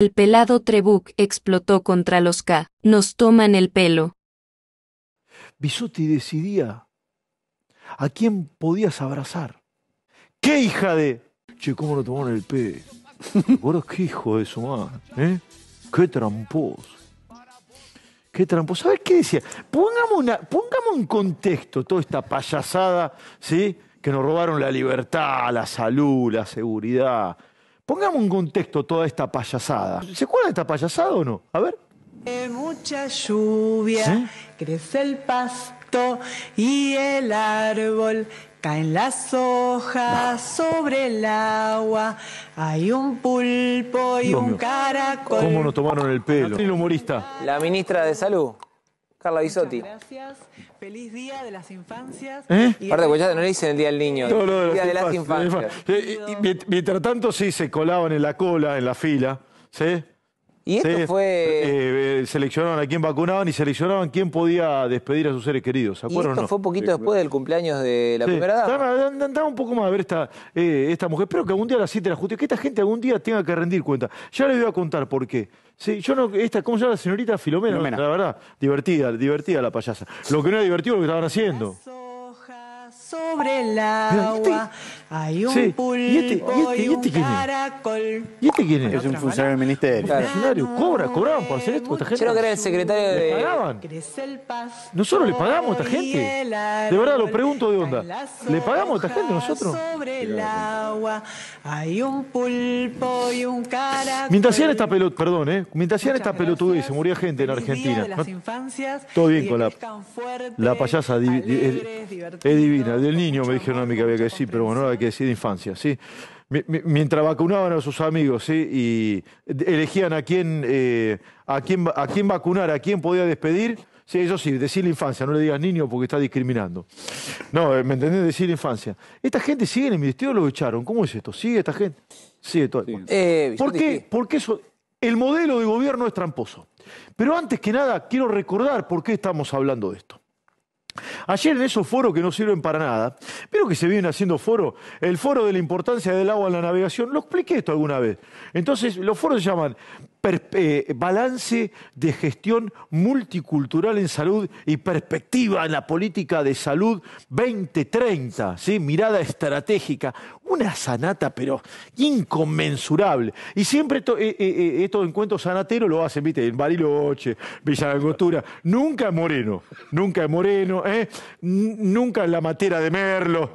El pelado Trebuk explotó contra los K. Nos toman el pelo. Bisotti decidía a quién podías abrazar. ¡Qué hija de! Che, ¿cómo lo tomaron el pe? ¿Recuerdas qué hijo de su madre? ¿Eh? ¡Qué tramposo! ¡Qué tramposo! ¿Sabes qué decía? Pongamos, pongamos en contexto toda esta payasada, ¿sí? Que nos robaron la libertad, la salud, la seguridad, Pongamos en contexto toda esta payasada. ¿Se acuerda de esta payasada o no? A ver. mucha lluvia crece el pasto y el árbol. Caen las hojas sobre el agua, hay un pulpo y un caracol. ¿Cómo nos tomaron el pelo? El humorista. La ministra de Salud. Carla Bisotti. Gracias. Feliz Día de las Infancias. ¿Eh? Aparte, pues ya no le dicen el Día del Niño, no, no, Día de las Infancias. Eh, mientras tanto, sí, se colaban en la cola, en la fila, ¿sí? Y esto fue. Eh, eh seleccionaban a quién vacunaban y seleccionaban quién podía despedir a sus seres queridos. ¿se y esto fue poquito después del cumpleaños de la primera dama. Andaba un poco más a ver esta, eh, esta mujer. Espero que algún día la cita la justicia, que esta gente algún día tenga que rendir cuenta. Ya les voy a contar por qué. Sí, yo no, esta, ¿cómo se llama la señorita Filomena? La verdad, divertida, divertida la payasa. Lo que no era divertido lo que estaban haciendo sobre el agua. Este- hay un este, este, pulpo y, un caracol. ¿Y este quién es? Es un funcionario del ministerio. Funcionario, Cobra, cobraban por hacer esto esta gente. Yo que era el secretario de... pagaban? Nosotros le pagamos a esta gente. De verdad, lo pregunto de onda. ¿Le pagamos a esta gente nosotros? Sobre el agua hay un pulpo y un caracol. Mientras hacían esta pelota, perdón, ¿eh? Mientras hacían esta pelotudez, se moría gente en Argentina. Todo bien con la, la payasa, es divina del niño me dijeron a mí que había que decir, pero bueno, hay que decir infancia, sí. Mientras vacunaban a sus amigos, ¿sí? Y elegían a quién, eh, a quién, a quién vacunar, a quién podía despedir. Sí, eso sí, decir la infancia, no le digas niño porque está discriminando. No, eh, ¿me entendés? Decir infancia. Esta gente sigue en el ministerio, lo echaron. ¿Cómo es esto? ¿Sigue esta gente? Sigue todo. Sí. Eh, ¿Por qué? Porque eso, el modelo de gobierno es tramposo. Pero antes que nada, quiero recordar por qué estamos hablando de esto. Ayer en esos foros que no sirven para nada, pero que se vienen haciendo foros, el foro de la importancia del agua en la navegación, lo expliqué esto alguna vez. Entonces, los foros se llaman eh, balance de gestión multicultural en salud y perspectiva en la política de salud 2030, ¿sí? mirada estratégica, una sanata pero inconmensurable. Y siempre estos eh, eh, encuentros sanateros lo hacen, ¿viste? En Bariloche, Angostura, nunca en Moreno, nunca en Moreno, ¿eh? nunca en la matera de Merlo,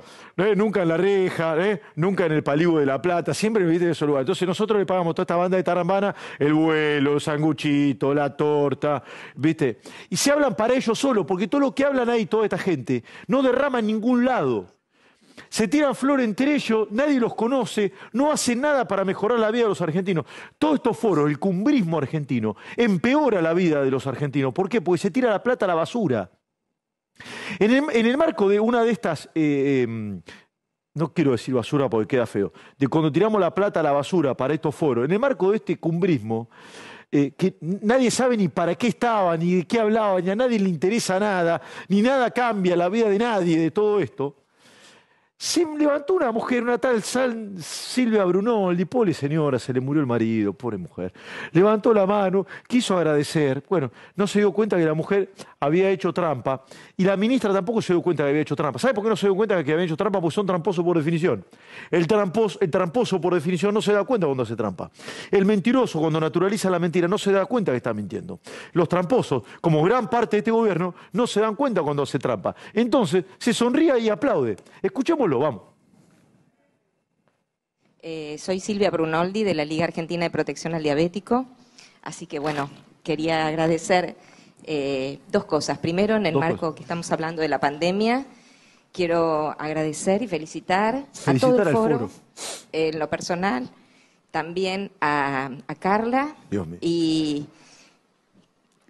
nunca en La Reja, ¿eh? nunca en el Palivo de La Plata, siempre en esos lugar. Entonces nosotros le pagamos toda esta banda de Tarambana el el sanguchito, la torta, ¿viste? Y se hablan para ellos solo, porque todo lo que hablan ahí, toda esta gente, no derrama en ningún lado. Se tiran flor entre ellos, nadie los conoce, no hace nada para mejorar la vida de los argentinos. Todos estos foros, el cumbrismo argentino, empeora la vida de los argentinos. ¿Por qué? Porque se tira la plata a la basura. En el, marco de una de estas eh, em, no quiero decir basura porque queda feo, de cuando tiramos la plata a la basura para estos foros, en el marco de este cumbrismo, eh, que nadie sabe ni para qué estaba ni de qué hablaba ni a nadie le interesa nada, ni nada cambia la vida de nadie de todo esto, se levantó una mujer, una tal Silvia Brunoldi, pobre señora, se le murió el marido, pobre mujer. Levantó la mano, quiso agradecer. Bueno, no se dio cuenta que la mujer había hecho trampa y la ministra tampoco se dio cuenta que había hecho trampa. ¿Sabe por qué no se dio cuenta que había hecho trampa? Porque son tramposos por definición. El tramposo, el tramposo por definición no se da cuenta cuando hace trampa. El mentiroso cuando naturaliza la mentira no se da cuenta que está mintiendo. Los tramposos, como gran parte de este gobierno, no se dan cuenta cuando hace trampa. Entonces se sonríe y aplaude. Escuchemos vamos? Eh, soy Silvia Brunoldi de la Liga Argentina de Protección al Diabético. Así que bueno, quería agradecer eh, dos cosas. Primero, en el marco que estamos hablando de la pandemia, quiero agradecer y felicitar, a todo el foro, eh, en lo personal, también a, Carla y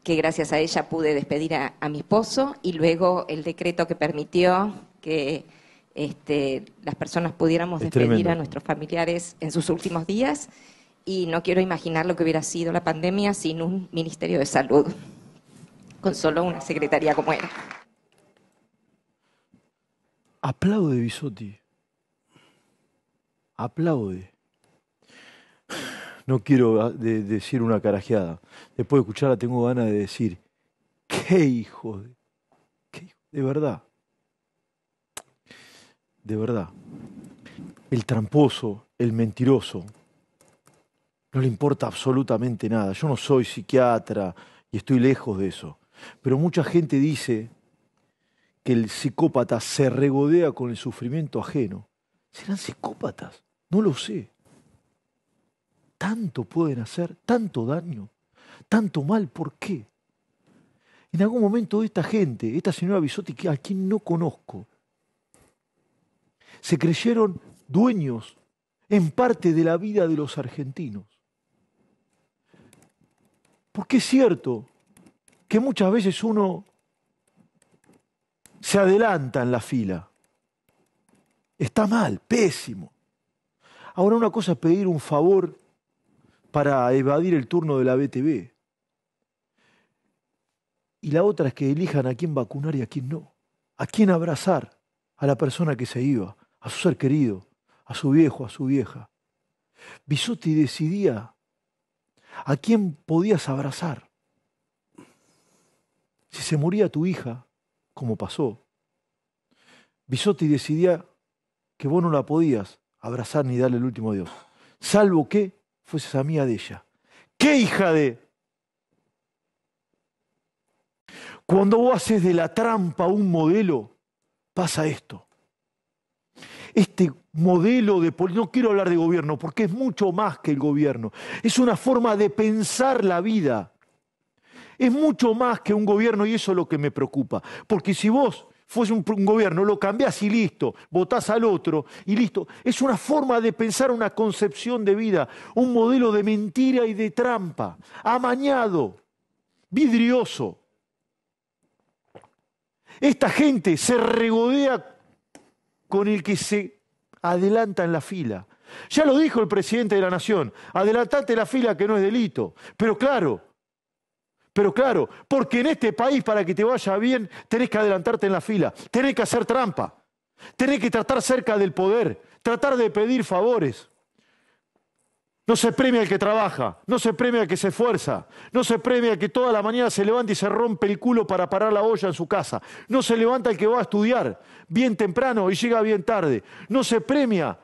que gracias a ella pude despedir a mi esposo y luego el decreto que permitió que este, las personas pudiéramos despedir a nuestros familiares en sus últimos días y no quiero imaginar lo que hubiera sido la pandemia sin un Ministerio de Salud, con solo una secretaría como era. Aplaude, Bisotti. Aplaude. No quiero ah, decir una carajeada. Después de escucharla tengo ganas de decir, qué hijo de... Qué hijo? de verdad de verdad. El tramposo, el mentiroso, no le importa absolutamente nada. Yo no soy psiquiatra y estoy lejos de eso. Pero mucha gente dice que el psicópata se regodea con el sufrimiento ajeno. ¿Serán psicópatas? No lo sé. Tanto pueden hacer, tanto daño, tanto mal, ¿por qué? En algún momento esta gente, esta señora Bisotti, a quien no conozco, se creyeron dueños en parte de la vida de los argentinos. Porque es cierto que muchas veces uno se adelanta en la fila. Está mal, pésimo. Ahora una cosa es pedir un favor para evadir el turno de la BTV. Y la otra es que elijan a quién vacunar y a quién no. A quién abrazar a la persona que se iba a su ser querido, a su viejo, a su vieja. Bisotti decidía a quién podías abrazar. Si se moría tu hija, como pasó, Bisotti decidía que vos no la podías abrazar ni darle el último adiós, salvo que fueses amiga de ella. ¡Qué hija de! Cuando vos haces de la trampa un modelo, pasa esto este modelo de no quiero hablar de gobierno porque es mucho más que el gobierno, es una forma de pensar la vida. Es mucho más que un gobierno y eso es lo que me preocupa, porque si vos fuese un, gobierno, lo cambiás y listo, votás al otro y listo, es una forma de pensar una concepción de vida, un modelo de mentira y de trampa, amañado, vidrioso. Esta gente se regodea con el que se adelanta en la fila. Ya lo dijo el presidente de la Nación, adelantate la fila que no es delito. Pero claro, pero claro, porque en este país para que te vaya bien tenés que adelantarte en la fila, tenés que hacer trampa, tenés que tratar cerca del poder, tratar de pedir favores. No se premia el que trabaja, no se premia el que se esfuerza, no se premia el que toda la mañana se levanta y se rompe el culo para parar la olla en su casa, no se levanta el que va a estudiar bien temprano y llega bien tarde, no se premia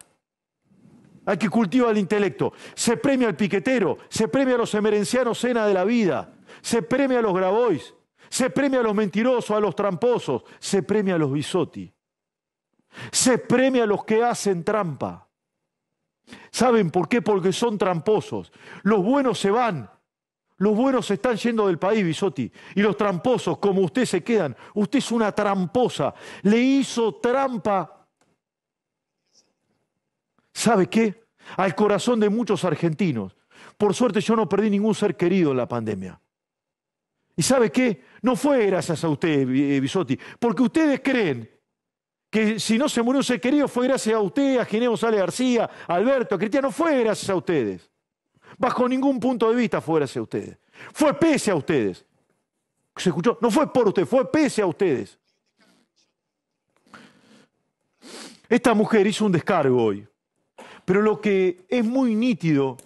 al que cultiva el intelecto, se premia al piquetero, se premia a los emerencianos cena de la vida, se premia a los grabois, se premia a los mentirosos, a los tramposos, se premia a los bisotti, se premia a los que hacen trampa. ¿Saben por qué? Porque son tramposos. Los buenos se van. Los buenos se están yendo del país, Bisotti. Y los tramposos, como usted, se quedan. Usted es una tramposa. Le hizo trampa. ¿Sabe qué? Al corazón de muchos argentinos. Por suerte yo no perdí ningún ser querido en la pandemia. ¿Y sabe qué? No fue gracias a usted, eh, Bisotti. Porque ustedes creen que si no se murió un ser querido fue gracias a usted, a Gineo García, a Alberto, a Cristiano, no fue gracias a ustedes. Bajo ningún punto de vista fue gracias a ustedes. Fue pese a ustedes. ¿Se escuchó? No fue por usted, fue pese a ustedes. Esta mujer hizo un descargo hoy, pero lo que es muy nítido,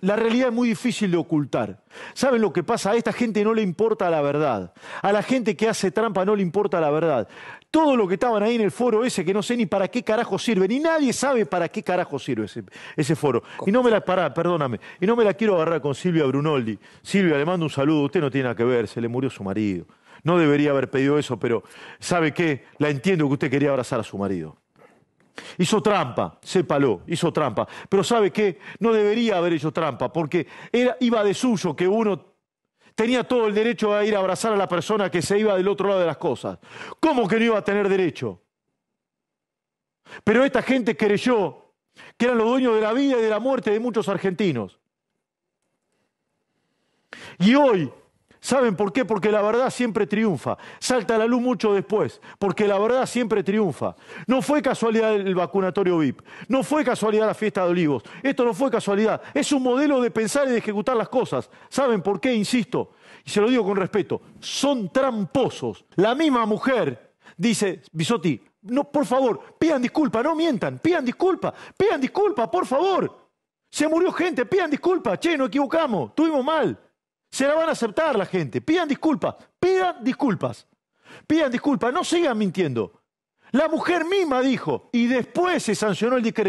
la realidad es muy difícil de ocultar. ¿Saben lo que pasa? A esta gente no le importa la verdad. A la gente que hace trampa no le importa la verdad. Todo lo que estaban ahí en el foro ese, que no sé ni para qué carajo sirve, ni nadie sabe para qué carajo sirve ese, foro. Y no me la, para, perdóname, y no me la quiero agarrar con Silvia Brunoldi. Silvia, le mando un saludo, usted no tiene nada que ver, se le murió su marido. No debería haber pedido eso, pero ¿sabe qué? La entiendo que usted quería abrazar a su marido. Hizo trampa, sépalo, hizo trampa. Pero ¿sabe qué? No debería haber hecho trampa, porque era, iba de suyo que uno tenía todo el derecho a ir a abrazar a la persona que se iba del otro lado de las cosas. ¿Cómo que no iba a tener derecho? Pero esta gente creyó que eran los dueños de la vida y de la muerte de muchos argentinos. Y hoy ¿Saben por qué? Porque la verdad siempre triunfa. Salta la luz mucho después, porque la verdad siempre triunfa. No fue casualidad el vacunatorio VIP, no fue casualidad la fiesta de olivos, esto no fue casualidad, es un modelo de pensar y de ejecutar las cosas. ¿Saben por qué? Insisto, y se lo digo con respeto, son tramposos. La misma mujer dice, Bisotti, no, por favor, pidan disculpa, no mientan, pidan disculpa, pidan disculpa, por favor. Se murió gente, pidan disculpa, che, no equivocamos, tuvimos mal. Se la van a aceptar la gente. Pidan disculpas, pidan disculpas, pidan disculpas, no sigan mintiendo. La mujer misma dijo, y después se sancionó el decreto.